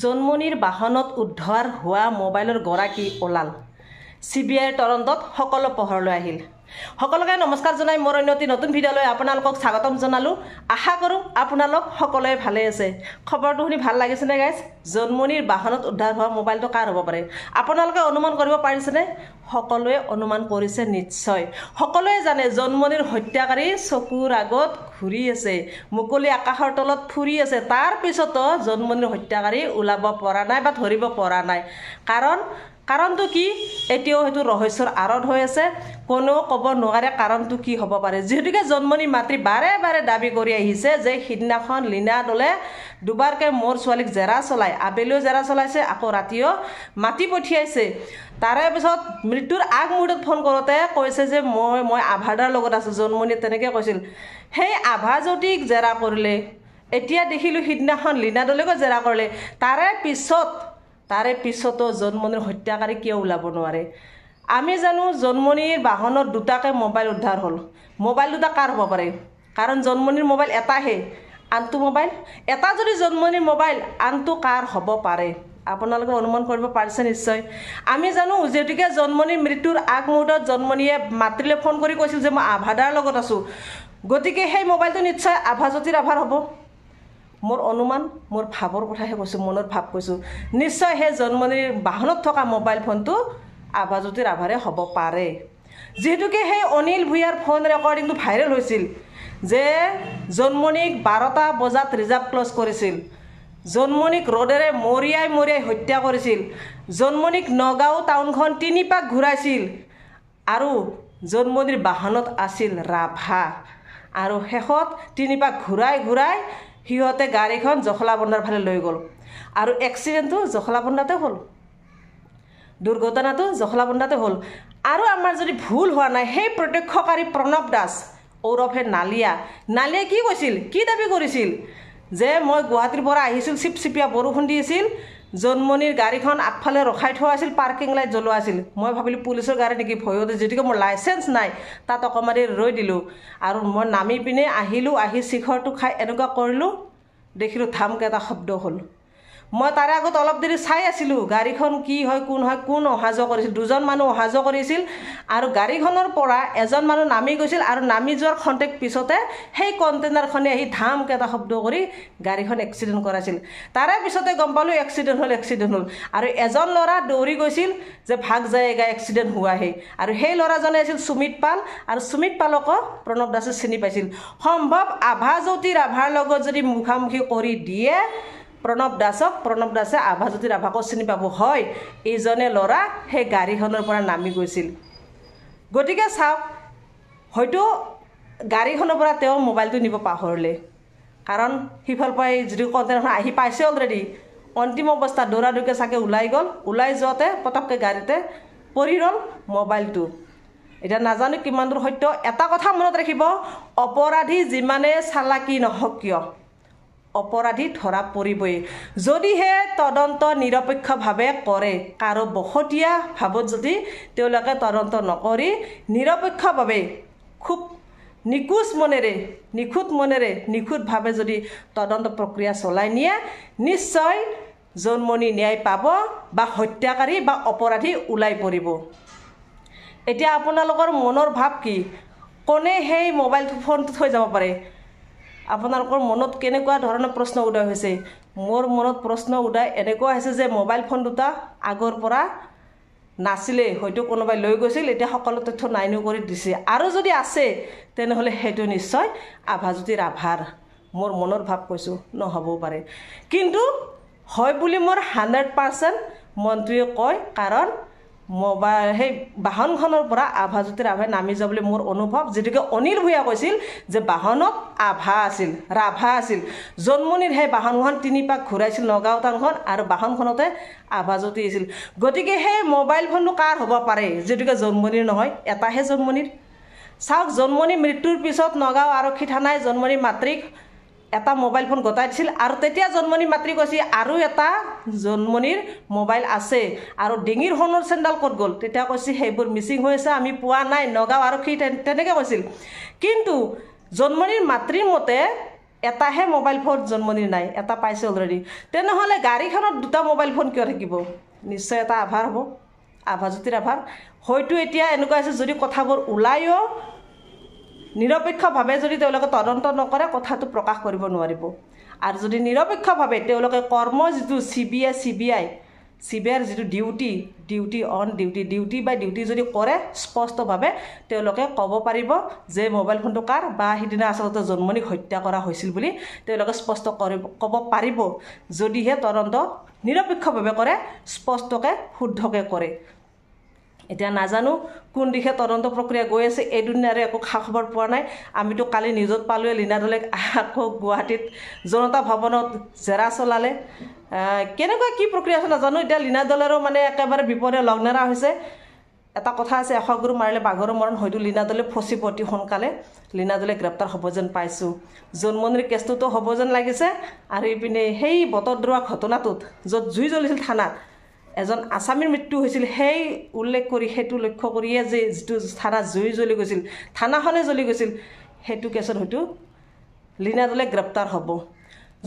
জন্মনিৰ বাহনত উদ্ধাৰ হোৱা মোবাইলৰ গৰাকী ওলাল চি বি আইৰ তদন্তত সকলো পোহৰলৈ আহিল সকলোকে নমস্কাৰ জনাই মোৰ অন্যতি নতুন ভিডিঅ'লৈ আপোনালোকক স্বাগতম জনালোঁ আশা কৰোঁ আপোনালোক সকলোৱে ভালেই আছে খবৰটো শুনি ভাল লাগিছেনে গাইজ জন্মনিৰ বাহনত উদ্ধাৰ হোৱা মোবাইলটো কাৰ হ'ব পাৰে আপোনালোকে অনুমান কৰিব পাৰিছেনে সকলোৱে অনুমান কৰিছে নিশ্চয় সকলোৱে জানে জন্মনিৰ হত্যাকাৰী চকুৰ আগত ঘূৰি আছে মুকলি আকাশৰ তলত ফুৰি আছে তাৰ পিছতো জন্মনিৰ হত্যাকাৰী ওলাব পৰা নাই বা ধৰিব পৰা নাই কাৰণ কাৰণটো কি এতিয়াও সেইটো ৰহস্যৰ আঁৰত হৈ আছে কোনেও ক'ব নোৱাৰে কাৰণটো কি হ'ব পাৰে যিহেতুকে জন্মনি মাতৃ বাৰে বাৰে দাবী কৰি আহিছে যে সিদিনাখন লীনা দলে দুবাৰকৈ মোৰ ছোৱালীক জেৰা চলাই আবেলিও জেৰা চলাইছে আকৌ ৰাতিও মাতি পঠিয়াইছে তাৰে পিছত মৃত্যুৰ আগমুহূৰ্তত ফোন কৰোঁতে কৈছে যে মই মই আভাদাৰ লগত আছোঁ জন্মনিয়ে তেনেকৈ কৈছিল সেই আভা যদিক জেৰা কৰিলে এতিয়া দেখিলোঁ সিদিনাখন লীনা দলেকো জেৰা কৰিলে তাৰে পিছত তাৰে পিছতো জন্মনিৰ হত্যাকাৰী কিয় ওলাব নোৱাৰে আমি জানো জন্মনিৰ বাহনত দুটাকৈ মোবাইল উদ্ধাৰ হ'ল মোবাইল দুটা কাৰ হ'ব পাৰে কাৰণ জন্মনিৰ মোবাইল এটাহে আনটো মোবাইল এটা যদি জন্মনিৰ মোবাইল আনটো কাৰ হ'ব পাৰে আপোনালোকে অনুমান কৰিব পাৰিছে নিশ্চয় আমি জানো যিহেতুকে জন্মনিৰ মৃত্যুৰ আগমুহূৰ্তত জন্মনিয়ে মাতৃলৈ ফোন কৰি কৈছিল যে মই আভাদাৰ লগত আছোঁ গতিকে সেই মোবাইলটো নিশ্চয় আভাজ্যোতিৰ আভাৰ হ'ব মোৰ অনুমান মোৰ ভাৱৰ কথাহে কৈছোঁ মনৰ ভাৱ কৈছোঁ নিশ্চয় সেই জন্মনিৰ বাহনত থকা মোবাইল ফোনটো আভাজ্যোতিৰ আভাৰে হ'ব পাৰে যিহেতুকে সেই অনিল ভূঞাৰ ফোন ৰেকৰ্ডিংটো ভাইৰেল হৈছিল যে জন্মনিক বাৰটা বজাত ৰিজাৰ্ভ ক্লছ কৰিছিল জন্মনিক ৰ'দেৰে মৰিয়াই মৰিয়াই হত্যা কৰিছিল জন্মনিক নগাঁও টাউনখন তিনিপাক ঘূৰাইছিল আৰু জন্মনিৰ বাহনত আছিল ৰাভা আৰু শেষত তিনিপাক ঘূৰাই ঘূৰাই সিহঁতে গাড়ীখন জখলাবন্দাৰ ফালে লৈ গ'ল আৰু এক্সিডেণ্টটো জখলাবন্দাতে হ'ল দুৰ্ঘটনাটো জখলাবন্দাতে হ'ল আৰু আমাৰ যদি ভুল হোৱা নাই সেই প্ৰত্যক্ষকাৰী প্ৰণৱ দাস ঔৰভে নালিয়া নালিয়াই কি কৈছিল কি দাবী কৰিছিল যে মই গুৱাহাটীৰ পৰা আহিছিল চিপচিপীয়া বৰষুণ দিছিল জোনমণিৰ গাড়ীখন আগফালে ৰখাই থোৱা আছিল পাৰ্কিং লাইট জ্বলোৱা আছিল মই ভাবিলোঁ পুলিচৰ গাড়ী নেকি ভয়তে যিহেতুকে মোৰ লাইচেঞ্চ নাই তাত অকণমানি ৰৈ দিলোঁ আৰু মই নামি পিনে আহিলোঁ আহি চিখৰটো খাই এনেকুৱা কৰিলোঁ দেখিলোঁ এটা শব্দ হ'ল মই তাৰে আগত অলপ দেৰি চাই আছিলোঁ গাড়ীখন কি হয় কোন হয় কোন অহা যোৱা কৰিছিল দুজন মানুহ অহা যোৱা কৰিছিল আৰু গাড়ীখনৰ পৰা এজন মানুহ নামি গৈছিল আৰু নামি যোৱাৰ খন্তেক পিছতে সেই কণ্টেইনাৰখনে আহি ধামকৈ এটা শব্দ কৰি গাড়ীখন এক্সিডেণ্ট কৰাইছিল তাৰে পিছতে গম পালোঁ এক্সিডেণ্ট হ'ল এক্সিডেণ্ট হ'ল আৰু এজন ল'ৰা দৌৰি গৈছিল যে ভাগ যায় এগা এক্সিডেণ্ট হোৱাহি আৰু সেই ল'ৰাজনে আছিল সুমিত পাল আৰু সুমিত পালকো প্ৰণৱ দাসে চিনি পাইছিল সম্ভৱ আভা জ্যোতি ৰাভাৰ লগত যদি মুখামুখি কৰি দিয়ে প্ৰণৱ দাসক প্ৰণৱ দাসে আভা জ্যোতিৰ ৰাভাকো চিনি পাব হয় এইজনে ল'ৰা সেই গাড়ীখনৰ পৰা নামি গৈছিল গতিকে চাওক হয়তো গাড়ীখনৰ পৰা তেওঁ মোবাইলটো নিব পাহৰিলে কাৰণ সিফালৰ পৰা এই যিটো কণ্টেনাৰখন আহি পাইছে অলৰেডি অন্তিম অৱস্থাত দৌৰা দৌৰাদৌৰিকৈ চাগে ওলাই গ'ল ওলাই যোৱাতে পটককৈ গাড়ীতে পৰি ৰ'ল মোবাইলটো এতিয়া নাজানো কিমান দূৰ সত্য এটা কথা মনত ৰাখিব অপৰাধী যিমানে চালাকি নহওক কিয় অপৰাধী ধৰা পৰিবই যদিহে তদন্ত নিৰপেক্ষভাৱে কৰে কাৰো বসতীয়া ভাৱত যদি তেওঁলোকে তদন্ত নকৰি নিৰপেক্ষভাৱে খুব নিখোজ মনেৰে নিখুঁত মনেৰে নিখুঁতভাৱে যদি তদন্ত প্ৰক্ৰিয়া চলাই নিয়ে নিশ্চয় জন্মনি ন্যায় পাব বা হত্যাকাৰী বা অপৰাধী ওলাই পৰিব এতিয়া আপোনালোকৰ মনৰ ভাৱ কি কোনে সেই মোবাইল ফোনটো থৈ যাব পাৰে আপোনালোকৰ মনত কেনেকুৱা ধৰণৰ প্ৰশ্ন উদয় হৈছে মোৰ মনত প্ৰশ্ন উদয় এনেকুৱা হৈছে যে মোবাইল ফোন দুটা আগৰ পৰা নাছিলে হয়তো কোনোবাই লৈ গৈছিল এতিয়া সকলো তথ্য নাইনো কৰি দিছে আৰু যদি আছে তেনেহ'লে সেইটো নিশ্চয় আভাজ্যোতিৰ আভাৰ মোৰ মনৰ ভাৱ কৈছোঁ নহ'বও পাৰে কিন্তু হয় বুলি মোৰ হাণ্ড্ৰেড পাৰ্চেণ্ট মনটোৱে কয় কাৰণ মোবাইল সেই বাহনখনৰ পৰা আভা জ্যোতিৰ আভাই নামি যাওঁ বুলি মোৰ অনুভৱ যিটোকে অনিল ভূঞা কৈছিল যে বাহনত আভা আছিল ৰাভা আছিল জন্মনিৰ সেই বাহনখন তিনি পাক ঘূৰাইছিল নগাঁও টাউনখন আৰু বাহনখনতে আভা জ্যোতি আছিল গতিকে সেই মোবাইল ফোনটো কাৰ হ'ব পাৰে যিটোকে জন্মনিৰ নহয় এটাহে জন্মনিৰ চাওক জন্মনি মৃত্যুৰ পিছত নগাঁও আৰক্ষী থানাই জন্মনিৰ মাতৃক এটা মোবাইল ফোন গতাই দিছিল আৰু তেতিয়া জন্মনি মাতৃ কৈছিল আৰু এটা জন্মনিৰ মোবাইল আছে আৰু ডিঙিৰ সোণৰ চেণ্ডাল ক'ত গ'ল তেতিয়া কৈছিল সেইবোৰ মিচিং হৈ আছে আমি পোৱা নাই নগাঁও আৰক্ষী তেনেকৈ কৈছিল কিন্তু জন্মনিৰ মাতৃ মতে এটাহে মোবাইল ফোন জন্মনিৰ নাই এটা পাইছে অলৰেডি তেনেহ'লে গাড়ীখনত দুটা মোবাইল ফোন কিয় থাকিব নিশ্চয় এটা আভাৰ হ'ব আভাজ্যোতিৰ আভাৰ হয়তো এতিয়া এনেকুৱা হৈছে যদি কথাবোৰ ওলায়ো নিৰপেক্ষভাৱে যদি তেওঁলোকে তদন্ত নকৰে কথাটো প্ৰকাশ কৰিব নোৱাৰিব আৰু যদি নিৰপেক্ষভাৱে তেওঁলোকে কৰ্ম যিটো C B I C B I C B আইৰ যিটো duty duty on duty duty বা ডিউটি যদি কৰে স্পষ্টভাৱে তেওঁলোকে ক'ব পাৰিব যে মোবাইল ফোনটো কাৰ বা সিদিনা আচলতে জন্মনিক হত্যা কৰা হৈছিল বুলি তেওঁলোকে স্পষ্ট কৰিব ক'ব পাৰিব যদিহে তদন্ত নিৰপেক্ষভাৱে কৰে স্পষ্টকৈ শুদ্ধকৈ কৰে এতিয়া নাজানো কোন দিশে তদন্ত প্ৰক্ৰিয়া গৈ আছে এই দুদিনাৰে একো খা খবৰ পোৱা নাই আমিতো কালি নিউজত পালোঁৱে লীনা দলে আকৌ গুৱাহাটীত জনতা ভৱনত জেৰা চলালে কেনেকুৱা কি প্ৰক্ৰিয়া আছে নাজানো এতিয়া লীনা দলৰো মানে একেবাৰে বিপদে লগনেৰা হৈছে এটা কথা আছে এশ গৰু মাৰিলে বাঘৰ মৰণ হয়তো লীনা দলে ফচিব অতি সোনকালে লীনা দলে গ্ৰেপ্তাৰ হ'ব যেন পাইছোঁ জন্মনিৰ কেছটোতো হ'ব যেন লাগিছে আৰু ইপিনে সেই বতৰ দ্ৰোৱা ঘটনাটোত য'ত জুই জ্বলিছিল থানাত এজন আছামীৰ মৃত্যু হৈছিল সেই উল্লেখ কৰি সেইটো লক্ষ্য কৰিয়ে যে যিটো থানা জুই জ্বলি গৈছিল থানাখনে জ্বলি গৈছিল সেইটো কেছত হয়তো লীনাদলে গ্ৰেপ্তাৰ হ'ব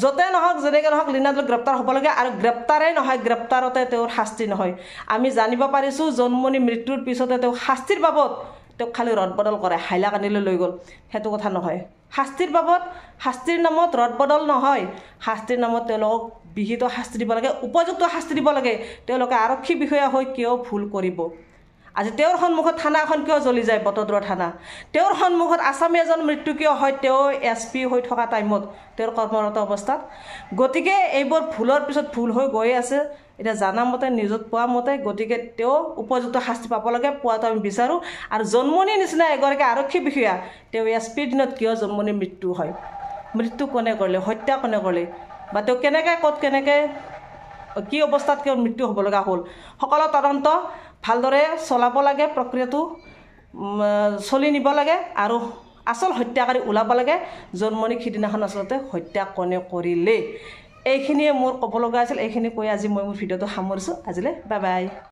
য'তে নহওক যেনেকৈ নহওক লীনাদলে গ্ৰেপ্তাৰ হ'ব লাগে আৰু গ্ৰেপ্তাৰে নহয় গ্ৰেপ্তাৰতে তেওঁৰ শাস্তি নহয় আমি জানিব পাৰিছোঁ জন্মনি মৃত্যুৰ পিছতে তেওঁ শাস্তিৰ বাবদ তেওঁক খালী ৰদ বদল কৰে হাইলাকান্দিলৈ লৈ গ'ল সেইটো কথা নহয় শাস্তিৰ বাবদ শাস্তিৰ নামত ৰদ বদল নহয় শাস্তিৰ নামত তেওঁলোকক বিহিত শাস্তি দিব লাগে উপযুক্ত শাস্তি দিব লাগে তেওঁলোকে আৰক্ষী বিষয়া হৈ কিয় ভুল কৰিব আজি তেওঁৰ সন্মুখত থানা এখন কিয় জ্বলি যায় বটদ্ৰ থানা তেওঁৰ সন্মুখত আছামী এজন মৃত্যু কিয় হয় তেওঁ এছ পি হৈ থকা টাইমত তেওঁৰ কৰ্মৰত অৱস্থাত গতিকে এইবোৰ ভুলৰ পিছত ভুল হৈ গৈ আছে এতিয়া জানা মতে নিজত পোৱা মতে গতিকে তেওঁ উপযুক্ত শাস্তি পাব লাগে পোৱাটো আমি বিচাৰোঁ আৰু জন্মনিৰ নিচিনা এগৰাকী আৰক্ষী বিষয়া তেওঁ এছ পিৰ দিনত কিয় জন্মনিৰ মৃত্যু হয় মৃত্যু কোনে কৰিলে হত্যা কোনে কৰিলে বা তেওঁ কেনেকৈ ক'ত কেনেকৈ কি অৱস্থাত কিয় মৃত্যু হ'ব লগা হ'ল সকলো তদন্ত ভালদৰে চলাব লাগে প্ৰক্ৰিয়াটো চলি নিব লাগে আৰু আচল হত্যাকাৰী ওলাব লাগে জন্মনিক সিদিনাখন আচলতে হত্যা কণে কৰিলে এইখিনিয়ে মোৰ ক'ব লগা আছিল এইখিনি কৈ আজি মই মোৰ ভিডিঅ'টো সামৰিছোঁ আজিলৈ বাই বাই